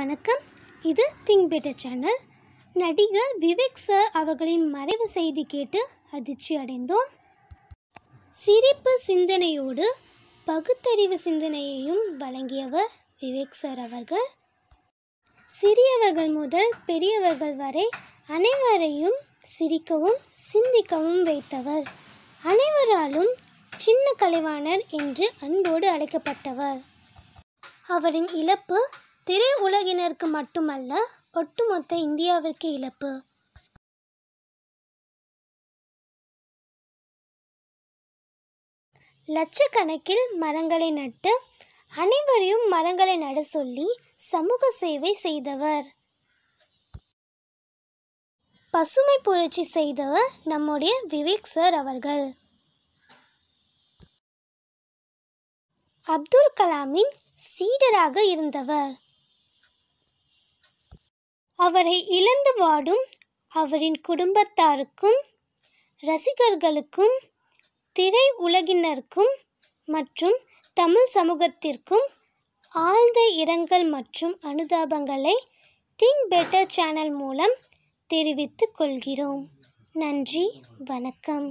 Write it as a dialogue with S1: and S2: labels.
S1: வணக்கம் இது thing better channel நடிகர் விவேக் சார் அவர்களின் மறைவு செய்தி கேட்டு அதிர்ச்சி அடைந்தோம் சிரிப்பு சிந்தனையோடு பகுத்தறிவு சிந்தனையையும் வழங்கியவர் விவேக் சார் அவர்கள் சிறியவர்கள் முதல் பெரியவர்கள் வரை அனைவரையும் சிரிக்கவும் சிந்திக்கவும் வைத்தவர் அனைவராலும் சின்ன கலைவாணர் என்று அன்போடு அழைக்கப்பட்டவர் அவரின் இழப்பு
S2: திரையுலகினருக்கு மட்டுமல்ல ஒட்டுமொத்த இந்தியாவிற்கு இழப்பு லட்சக்கணக்கில் மரங்களை நட்டு அனைவரையும் மரங்களை நட சொல்லி
S1: சமூக சேவை செய்தவர் பசுமை புரட்சி செய்தவர் நம்முடைய விவேக் சார் அவர்கள் அப்துல் கலாமின் சீடராக இருந்தவர் அவரை இழந்து வாடும் அவரின் குடும்பத்தாருக்கும் ரசிகர்களுக்கும் திரை உலகினருக்கும் மற்றும் தமிழ் சமூகத்திற்கும் ஆழ்ந்த இரங்கல் மற்றும் அனுதாபங்களை திங்க் பெட்டர் சேனல் மூலம் தெரிவித்துக் கொள்கிறோம்
S2: நன்றி வணக்கம்